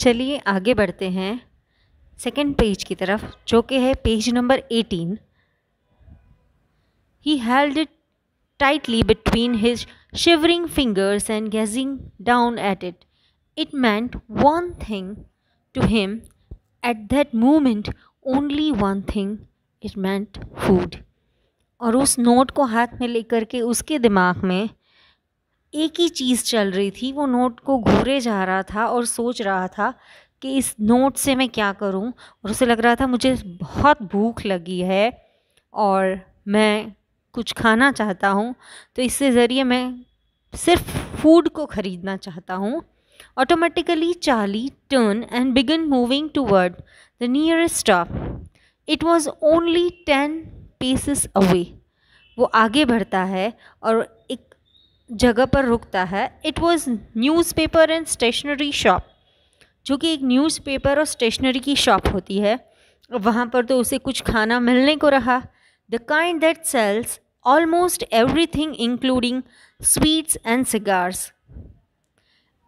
चलिए आगे बढ़ते हैं सेकेंड पेज की तरफ जो कि है page number eighteen he held it tightly between his shivering fingers and gazing down at it it meant one thing to him at that moment only one thing it meant food और उस note को हाथ में लेकर के उसके दिमाग में एक ही चीज़ चल रही थी वो नोट को घूरे जा रहा था और सोच रहा था कि इस नोट से मैं क्या करूं और उसे लग रहा था मुझे बहुत भूख लगी है और मैं कुछ खाना चाहता हूं तो इससे ज़रिए मैं सिर्फ फूड को ख़रीदना चाहता हूं automatically Charlie turn and began moving toward the nearest stop it was only ten paces away वो आगे बढ़ता है और जगह पर रुकता है it was newspaper and stationery shop जो कि एक न्यूज़पेपर और स्टेशनरी की शॉप होती है वहाँ पर तो उसे कुछ खाना मिलने को रहा the kind that sells almost everything including sweets and cigars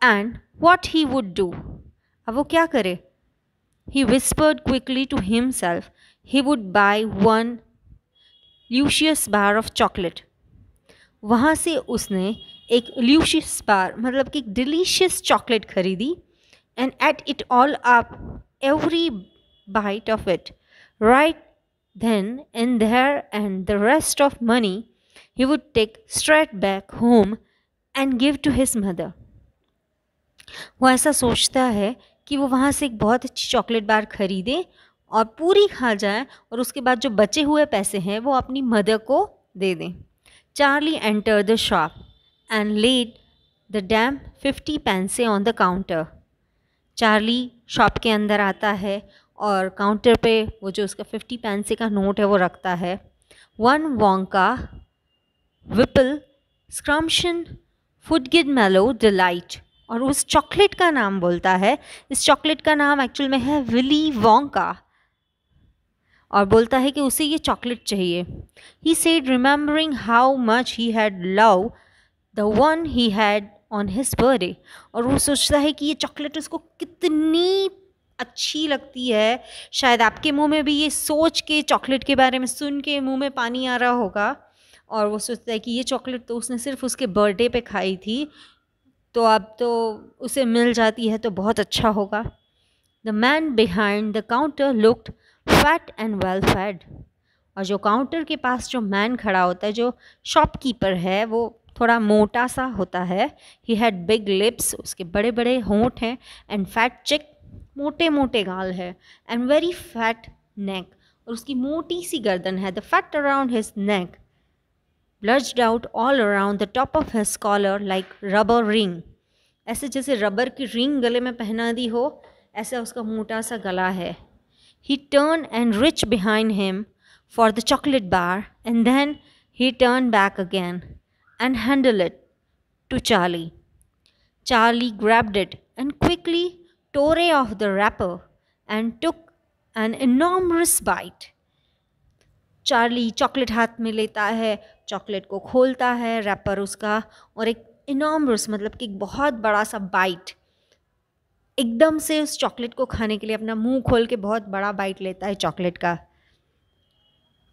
and what he would do अब वो क्या करे he whispered quickly to himself he would buy one luscious bar of chocolate वहाँ से उसने एक ल्यूशियस बार मतलब कि डिलीशियस चॉकलेट खरीदी and ate it all up every bite of it right then and there and the rest of money he would take straight back home and give to his mother वो ऐसा सोचता है कि वो वहाँ से एक बहुत अच्छी चॉकलेट बार खरीदे और पूरी खा जाए और उसके बाद जो बचे हुए पैसे हैं वो अपनी मदर को दे दें Charlie entered the shop and laid the damp fifty pence on the counter Charlie shop के अंदर आता है और काउंटर पे वो जो उसका फिफ्टी पैंसे का नोट है वो रखता है वन वोंका विपल स्क्रम्शन गिड मेलो डिलाइट और उस चॉकलेट का नाम बोलता है इस चॉकलेट का नाम एक्चुअल में है विली वोंका और बोलता है कि उसे ये चॉकलेट चाहिए he said remembering how much he had love the one he had on his birthday और वो सोचता है कि ये चॉकलेट उसको कितनी अच्छी लगती है शायद आपके मुंह में भी ये सोच के चॉकलेट के बारे में सुन के मुंह में पानी आ रहा होगा और वो सोचता है कि ये चॉकलेट तो उसने सिर्फ उसके बर्थडे पे खाई थी तो अब तो उसे मिल जाती है तो बहुत अच्छा होगा the man behind the counter looked fat and well fed और जो काउंटर के पास जो मैन खड़ा होता है जो शॉपकीपर है वो थोड़ा मोटा सा होता है ही हैड बिग लिप्स उसके बड़े बड़े होंठ हैं एंड फैट चिक मोटे मोटे गाल है एंड वेरी फैट नेक और उसकी मोटी सी गर्दन है the fat around his neck bulge out all around the top of his collar like rubber ring ऐसे जैसे रबर की रिंग गले में पहना दी हो ऐसा उसका मोटा सा गला है He turned and reached behind him for the chocolate bar, and then he turned back again and handed it to Charlie. Charlie grabbed it and quickly tore off the wrapper and took an enormous bite. charlie chocolate hath में leta hai chocolate ko kholta hai wrapper uska aur ek enormous matlab ki ek bahut bada sa bite एकदम से उस chocolate को खाने के लिए अपना मुंह खोल के बहुत बड़ा बाइट लेता है चॉकलेट का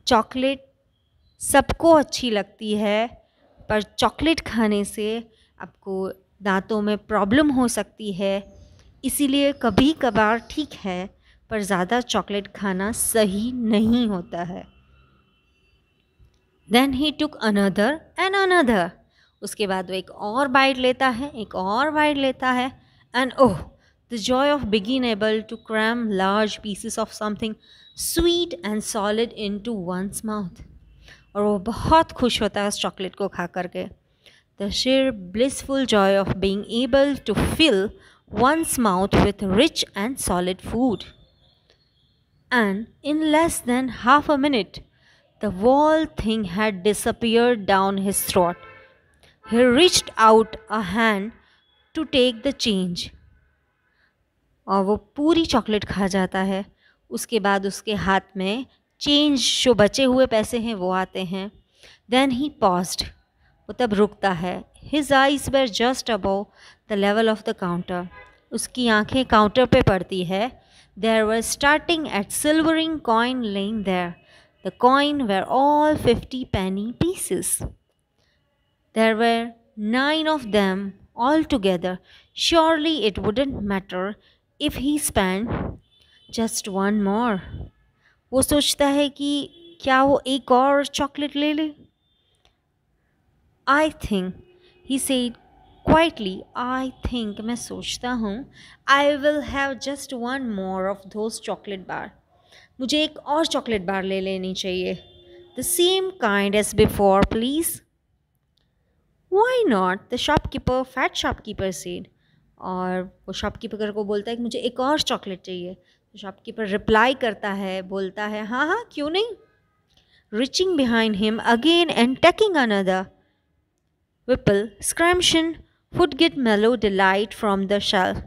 चॉकलेट सबको अच्छी लगती है पर चॉकलेट खाने से आपको दांतों में प्रॉब्लम हो सकती है इसीलिए कभी कभार ठीक है पर ज़्यादा चॉकलेट खाना सही नहीं होता है then he took another and another उसके बाद वो एक और बाइट लेता है एक और बाइट लेता है and oh oh, the joy of being able to cram large pieces of something sweet and solid into one's mouth. or वो बहुत खुश होता है उस चॉकलेट को खा करके the sheer blissful joy of being able to one's mouth with rich and solid food. And in less than half a minute, the whole thing had disappeared down his throat. He reached out a hand to take the change और वो पूरी chocolate खा जाता है उसके बाद उसके हाथ में चेंज जो बचे हुए पैसे हैं वो आते हैं देन ही पॉज्ड वो तब रुकता है his eyes were just above the level of the counter उसकी आंखें काउंटर पे पड़ती है there were starting at silvering coin लिंग there the coin were all fifty penny pieces there were nine of them all together surely it wouldn't matter if he spent just one more वो सोचता है कि क्या वो एक और chocolate ले ले आई थिंक ही से क्वाइटली आई थिंक मैं सोचता हूँ I will have just one more of those chocolate bar मुझे एक और चॉकलेट बार ले लेनी चाहिए the same kind as before please why not the shopkeeper fat shopkeeper said और वो शॉपकीपर को बोलता है कि मुझे एक और चॉकलेट चाहिए शॉपकीपर तो रिप्लाई करता है बोलता है हाँ हाँ क्यों नहीं reaching behind him again and taking another whipple scrumptious fudge गेट mallow delight from the shelf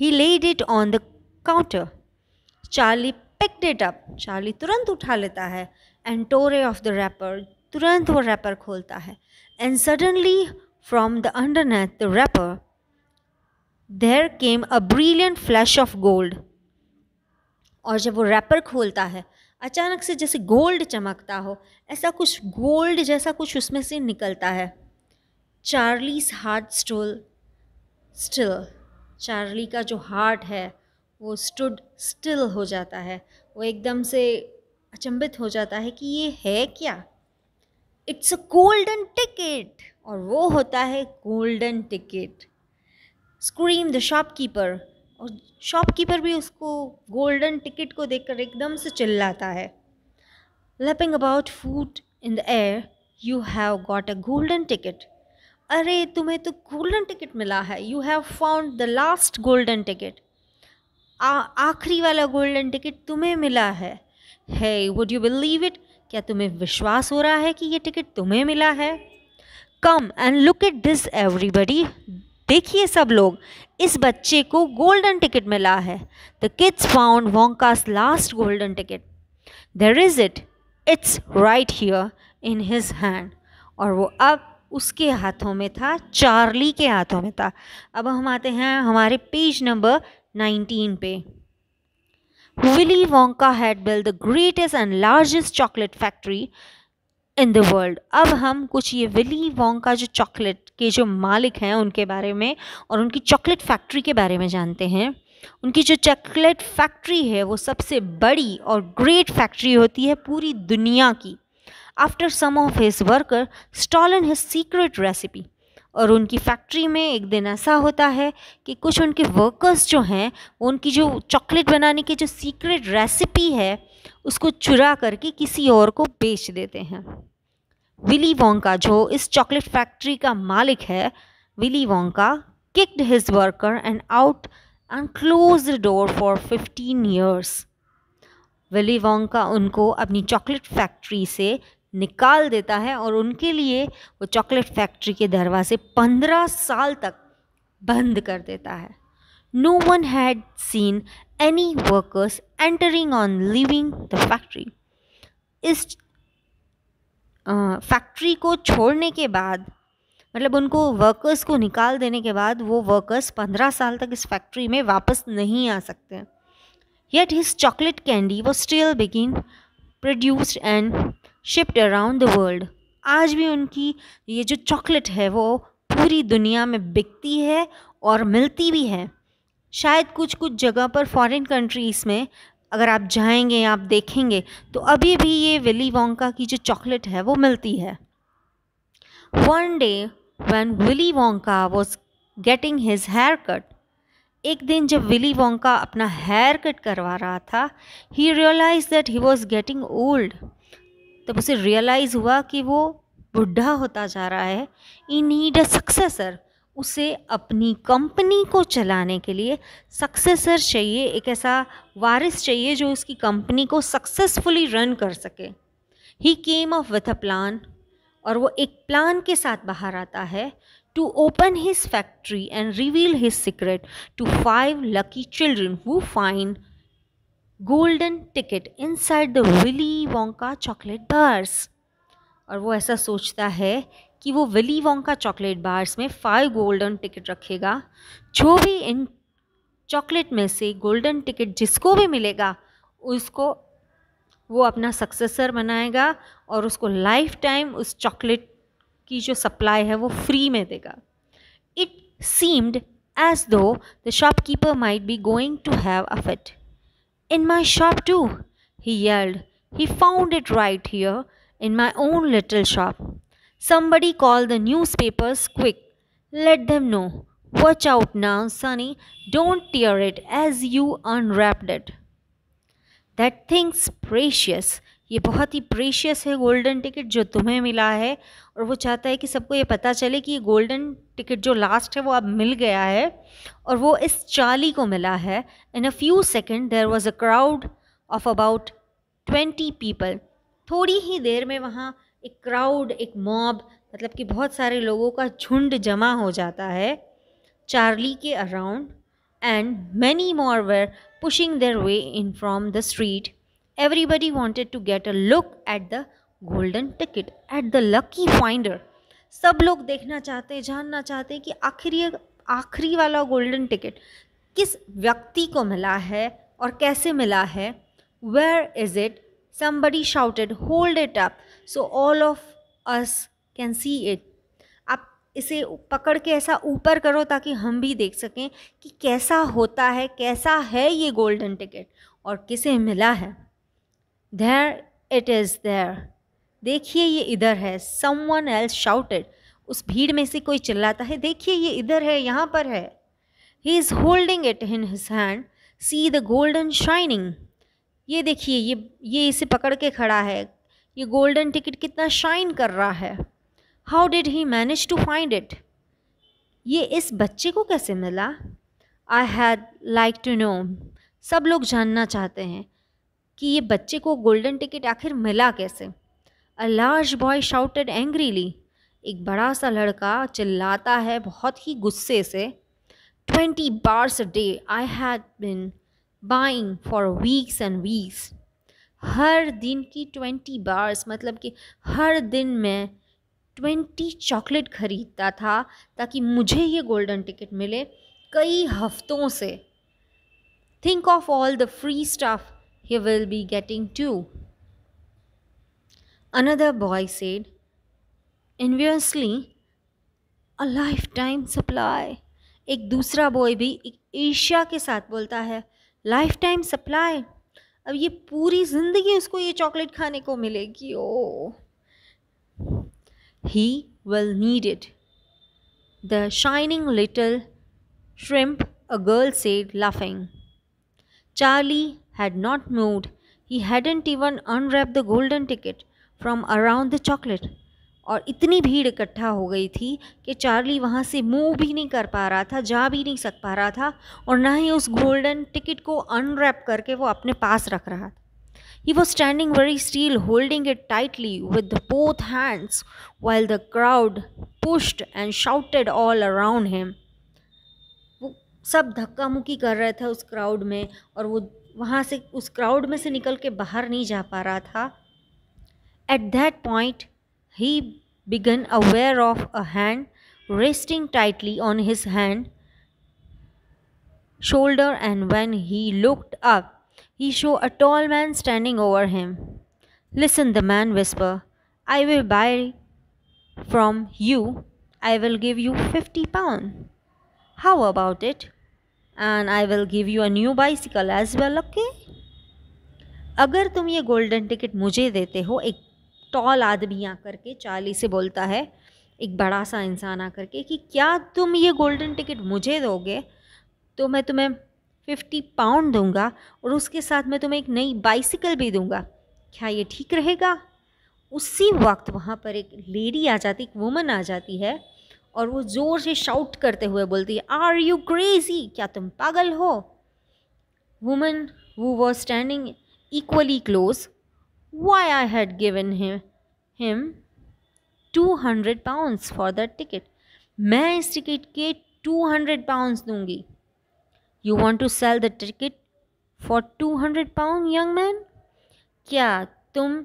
he laid it on the counter Charlie picked up Charlie तुरंत उठा लेता है एंड टोरे ऑफ द रैपर तुरंत वो रैपर खोलता है and suddenly from the underneath the wrapper there came a brilliant flash of gold और जब वो रैपर खोलता है अचानक से जैसे गोल्ड चमकता हो ऐसा कुछ गोल्ड जैसा कुछ उसमें से निकलता है Charlie's heart stood still Charlie का जो हार्ट है वो स्टुड स्टिल हो जाता है वो एकदम से अचंभित हो जाता है कि ये है क्या इट्स अ गोल्डन टिकट और वो होता है golden ticket scream the shopkeeper और शॉपकीपर भी उसको गोल्डन टिकट को देखकर एकदम से चिल्लाता है leaping about foot in the air you have got a golden ticket अरे तुम्हें तो गोल्डन टिकट मिला है you have found the last golden ticket आखिरी वाला गोल्डन टिकट तुम्हें मिला है है वुड यू बिलीव इट क्या तुम्हें विश्वास हो रहा है कि ये टिकट तुम्हें मिला है come and look at this everybody देखिए सब लोग इस बच्चे को गोल्डन टिकट मिला है the kids found Wonka's last golden ticket there is it it's right here in his hand और वो अब उसके हाथों में था चार्ली के हाथों में था अब हम आते हैं हमारे पेज नंबर नाइनटीन पे Willy Wonka had build the greatest and largest chocolate factory in the world अब हम कुछ ये विली वोंग का जो चॉकलेट के जो मालिक हैं उनके बारे में और उनकी चॉकलेट फैक्ट्री के बारे में जानते हैं उनकी जो चॉकलेट फैक्ट्री है वो सबसे बड़ी और ग्रेट फैक्ट्री होती है पूरी दुनिया की after some of his worker stolen his secret recipe और उनकी फैक्ट्री में एक दिन ऐसा होता है कि कुछ उनके वर्कर्स जो हैं उनकी जो चॉकलेट बनाने की जो सीक्रेट रेसिपी है उसको चुरा करके किसी और को बेच देते हैं विली वोंका जो इस चॉकलेट फैक्ट्री का मालिक है Willy Wonka kicked his worker and out and close the door for fifteen years Willy Wonka उनको अपनी चॉकलेट फैक्ट्री से निकाल देता है और उनके लिए वो चॉकलेट फैक्ट्री के दरवाजे पंद्रह साल तक बंद कर देता है no one had seen any workers entering on leaving the factory इस फैक्ट्री को छोड़ने के बाद मतलब उनको वर्कर्स को निकाल देने के बाद वो वर्कर्स पंद्रह साल तक इस फैक्ट्री में वापस नहीं आ सकते येट हिज चॉकलेट कैंडी वो स्टिल बिगिन produced and shift around the world आज भी उनकी ये जो चॉकलेट है वो पूरी दुनिया में बिकती है और मिलती भी है शायद कुछ कुछ जगह पर फॉरेन कंट्रीज़ में अगर आप जाएंगे आप देखेंगे तो अभी भी ये विली वोंका की जो चॉकलेट है वो मिलती है one day one Willy Wonka was getting his hair cut एक दिन जब विली वोंका अपना हेयर कट करवा रहा था he realise that he was getting old तब उसे रियलाइज़ हुआ कि वो बुढ़ा होता जा रहा है ई नीड अ सक्सेसर उसे अपनी कंपनी को चलाने के लिए सक्सेसर चाहिए एक ऐसा वारिस चाहिए जो उसकी कंपनी को सक्सेसफुली रन कर सके he came up with a plan और वो एक प्लान के साथ बाहर आता है to open his factory and reveal his secret to five lucky children who find golden ticket inside the Willy Wonka chocolate bars और वो ऐसा सोचता है कि वो विली का चॉकलेट बार्स में फाइव गोल्डन टिकट रखेगा जो भी इन चॉकलेट में से गोल्डन टिकट जिसको भी मिलेगा उसको वो अपना सक्सेसर बनाएगा और उसको लाइफ टाइम उस चॉकलेट की जो सप्लाई है वो फ्री में देगा it seemed as though the shopkeeper might be going to have a fit in my shop to he yelled. He found it right here in my own little shop Somebody call the newspapers quick. Let them know. Watch out now, sunny Don't tear it as you unwrapped it. That thing's precious. ये बहुत ही precious है golden ticket जो तुम्हें मिला है और वो चाहता है कि सबको ये पता चले कि ये गोल्डन टिकट जो लास्ट है वो अब मिल गया है और वो इस चाली को मिला है in a few second there was a crowd of about twenty people थोड़ी ही देर में वहाँ एक क्राउड एक मॉब मतलब कि बहुत सारे लोगों का झुंड जमा हो जाता है चार्ली के around and many more were pushing their way in from the street everybody wanted to get a look at the golden ticket at the lucky finder सब लोग देखना चाहते जानना चाहते कि आखिरी आखिरी वाला गोल्डन टिकट किस व्यक्ति को मिला है और कैसे मिला है where is it Somebody shouted, Hold it up, so all of us can see it. आप इसे पकड़ के ऐसा ऊपर करो ताकि हम भी देख सकें कि कैसा होता है कैसा है ये गोल्डन टिकट और किसे मिला है देर इट इज़ देर देखिए ये इधर है वन एल्स शाउटेड उस भीड़ में से कोई चिल्लाता है देखिए ये इधर है यहाँ पर है he is holding it in his hand see the golden shining ये देखिए ये ये इसे पकड़ के खड़ा है ये गोल्डन टिकट कितना शाइन कर रहा है how did he manage to find it ये इस बच्चे को कैसे मिला I had like to know सब लोग जानना चाहते हैं कि ये बच्चे को गोल्डन टिकट आखिर मिला कैसे a large boy shouted angrily एक बड़ा सा लड़का चिल्लाता है बहुत ही गुस्से से twenty bars a day I had been buying for weeks and weeks हर दिन की ट्वेंटी बार्स मतलब कि हर दिन मैं ट्वेंटी चॉकलेट खरीदता था ताकि मुझे ये गोल्डन टिकट मिले कई हफ्तों से think of all the free stuff he will be getting to another boy said enviously a lifetime supply एक दूसरा बॉय भी एक एशिया के साथ बोलता है लाइफ टाइम सप्लाई अब ये पूरी ज़िंदगी उसको ये चॉकलेट खाने को मिलेगी oh he will need it the shining little shrimp a girl said laughing Charlie had not moved he hadn't even unwrap the golden ticket from around the chocolate और इतनी भीड़ इकट्ठा हो गई थी कि चार्ली वहाँ से मूव भी नहीं कर पा रहा था जा भी नहीं सक पा रहा था और ना ही उस गोल्डन टिकट को अनरैप करके वो अपने पास रख रहा था He was standing very still, holding it tightly with both hands while the crowd pushed and shouted all around him. वो सब धक्का मुक्की कर रहे थे उस क्राउड में और वो वहाँ से उस क्राउड में से निकल के बाहर नहीं जा पा रहा था at that point he began aware of a hand resting tightly on his hand shoulder and when he looked up he saw a tall man standing over him listen the man whispered i will buy from you i will give you 50 pound how about it and i will give you a new bicycle as well okay अगर तुम ये golden ticket मुझे देते हो एक toll आदमी आकर के चाली से बोलता है एक बड़ा सा इंसान आकर के कि क्या तुम ये गोल्डन टिकट मुझे दोगे तो मैं तुम्हें फिफ्टी पाउंड दूंगा और उसके साथ मैं तुम्हें एक नई बाइसिकल भी दूंगा क्या ये ठीक रहेगा उसी वक्त वहाँ पर एक लेडी आ जाती एक वुमन आ जाती है और वो ज़ोर से शाउट करते हुए बोलती है आर यू क्रेजी क्या तुम पागल हो वुमन वो was standing equally close why I had given him him two hundred pound for that ticket मैं इस टिकट के टू हंड्रेड पाउंड दूंगी you want to sell the ticket for two hundred pound young man क्या तुम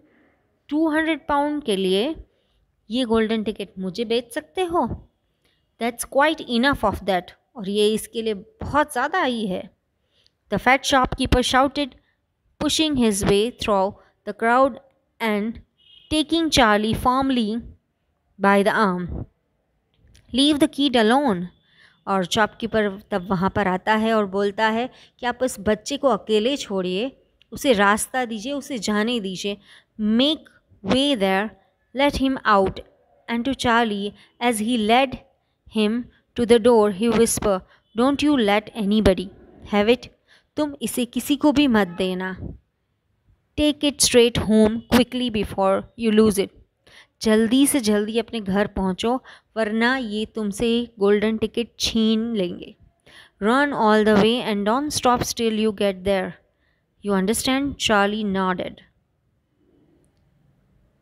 to hundred pound के लिए ये golden ticket मुझे बेच सकते हो that's quite enough of that और ये इसके लिए बहुत ज़्यादा आई है the fat shopkeeper shouted pushing his way through the crowd and taking Charlie firmly by the arm. Leave the kid alone और शॉपकीपर तब वहाँ पर आता है और बोलता है कि आप इस बच्चे को अकेले छोड़िए उसे रास्ता दीजिए उसे जाने दीजिए make way there let him out and to Charlie as he led him to the door he whisper don't you let anybody have it तुम इसे किसी को भी मत देना take it straight home quickly before you lose it जल्दी से जल्दी अपने घर पहुंचो वरना ये तुमसे गोल्डन टिकट छीन लेंगे run all the way and don't stop still you get there you understand Charlie nodded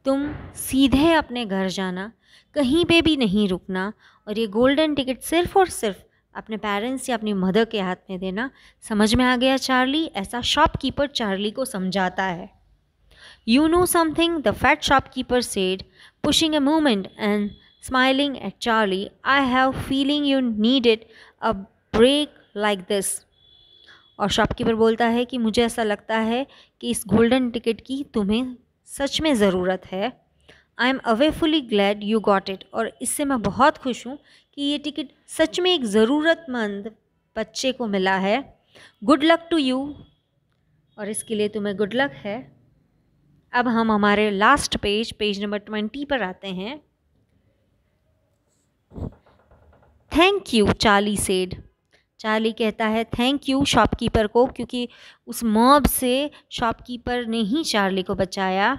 तुम सीधे अपने घर जाना कहीं पे भी नहीं रुकना और ये गोल्डन टिकट सिर्फ और सिर्फ अपने पेरेंट्स या अपनी मदर के हाथ में देना समझ में आ गया चार्ली ऐसा शॉपकीपर चार्ली को समझाता है you know something the fat shopkeeper said pushing a moment and smiling at Charlie I have feeling you need it a break like this और शॉपकीपर बोलता है कि मुझे ऐसा लगता है कि इस गोल्डन टिकट की तुम्हें सच में ज़रूरत है I am awfully glad you got it और इससे मैं बहुत खुश हूँ कि ये टिकट सच में एक ज़रूरतमंद बच्चे को मिला है गुड लक टू यू और इसके लिए तुम्हें गुड लक है अब हम हमारे last page page number twenty पर आते हैं thank you Charlie said Charlie कहता है थैंक यू शॉपकीपर को क्योंकि उस मॉब से शॉपकीपर ने ही चार्ली को बचाया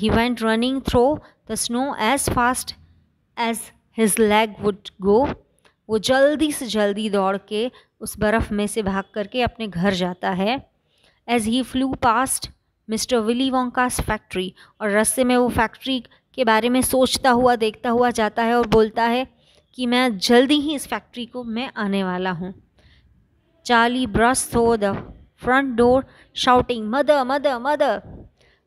he went running through the snow as fast as his leg would go वो जल्दी से जल्दी दौड़ के उस बर्फ़ में से भाग करके अपने घर जाता है as he flew past Mister Willy Wonka's factory और रस्ते में वो फैक्ट्री के बारे में सोचता हुआ देखता हुआ जाता है और बोलता है कि मैं जल्दी ही इस फैक्ट्री को मैं आने वाला हूँ Charlie brush through the front door shouting mother mother mother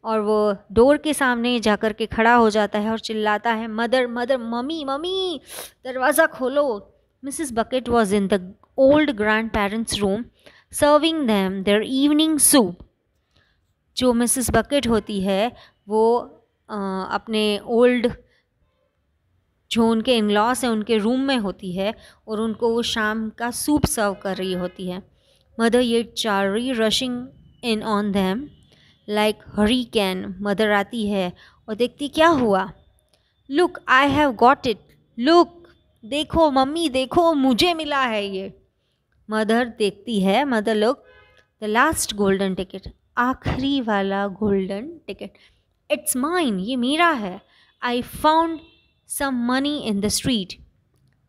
और वो डोर के सामने जा कर के खड़ा हो जाता है और चिल्लाता है मदर मदर मम्मी मम्मी दरवाज़ा खोलो Mrs Bucket was in the old grandparents room serving them their evening soup जो मिसिस बकेट होती है वो आ, अपने ओल्ड जो उनके इन लॉस हैं उनके रूम में होती है और उनको वो शाम का सूप सर्व कर रही होती है मदर ये चार rushing in on them like hurricane mother आती है और देखती क्या हुआ look I have got it look देखो मम्मी देखो मुझे मिला है ये मदर देखती है mother look the last golden ticket आखिरी वाला गोल्डन टिकट इट्स माइन ये मेरा है I found some money in the street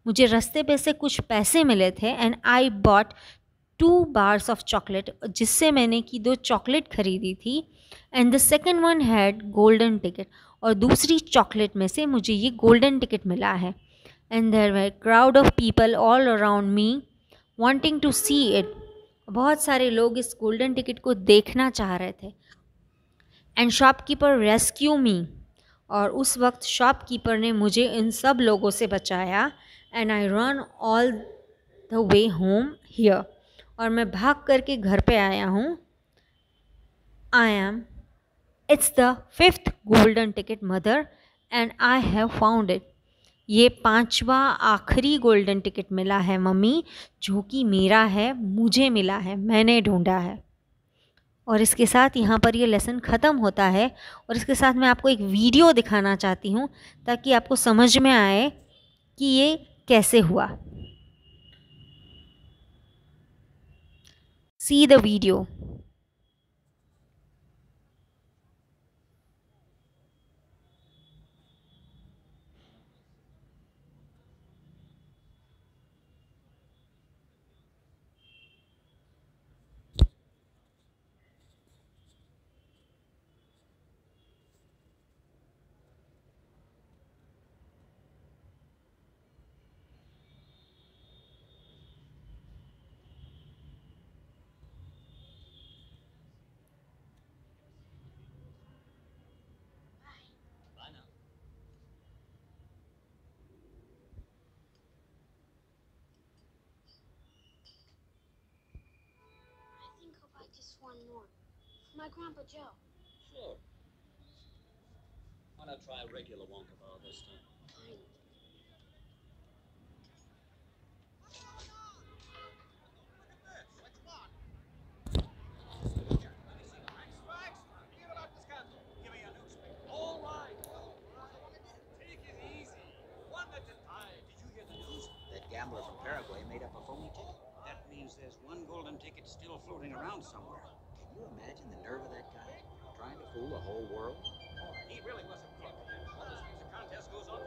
मुझे रास्ते पे से कुछ पैसे मिले थे and I bought two bars of chocolate जिससे मैंने की दो चॉकलेट खरीदी थी and the second one had golden ticket और दूसरी चॉकलेट में से मुझे ये गोल्डन टिकट मिला है and there were crowd of people all around me wanting to see it बहुत सारे लोग इस गोल्डन टिकट को देखना चाह रहे थे एंड शॉपकीपर रेस्क्यू मी और उस वक्त शॉपकीपर ने मुझे इन सब लोगों से बचाया and I run all the way home here और मैं भाग करके घर पे आया हूँ I am it's the fifth golden ticket mother and I have found it ये पांचवा आखिरी गोल्डन टिकट मिला है मम्मी जो कि मेरा है मुझे मिला है मैंने ढूंढा है और इसके साथ यहाँ पर ये लेसन ख़त्म होता है और इसके साथ मैं आपको एक वीडियो दिखाना चाहती हूँ ताकि आपको समझ में आए कि ये कैसे हुआ see the video. one more. My Grandpa Joe. Sure. Why not try a regular Wonka bar this time? means there's one golden ticket still floating around somewhere. Can you imagine the nerve of that guy? Trying to fool the whole world? Oh, he really was a crook. All this means the contest goes on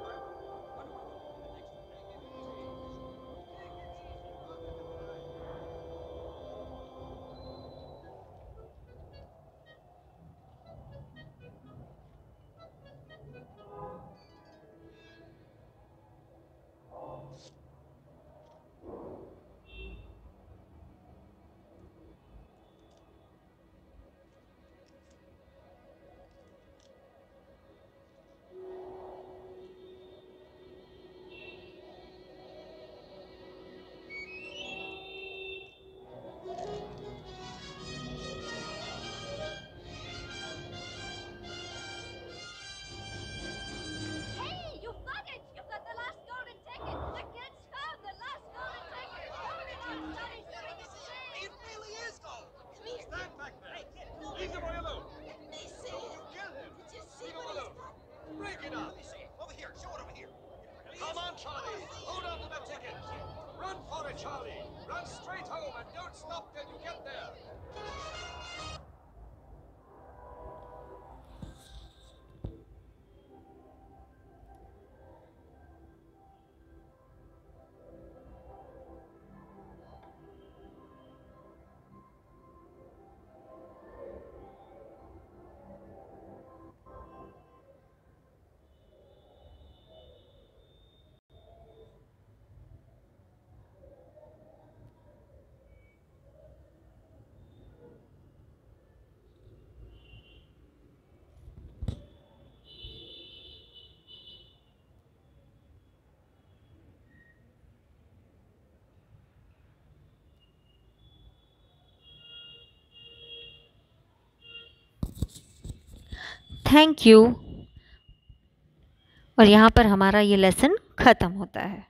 thank you और यहाँ पर हमारा ये lesson ख़त्म होता है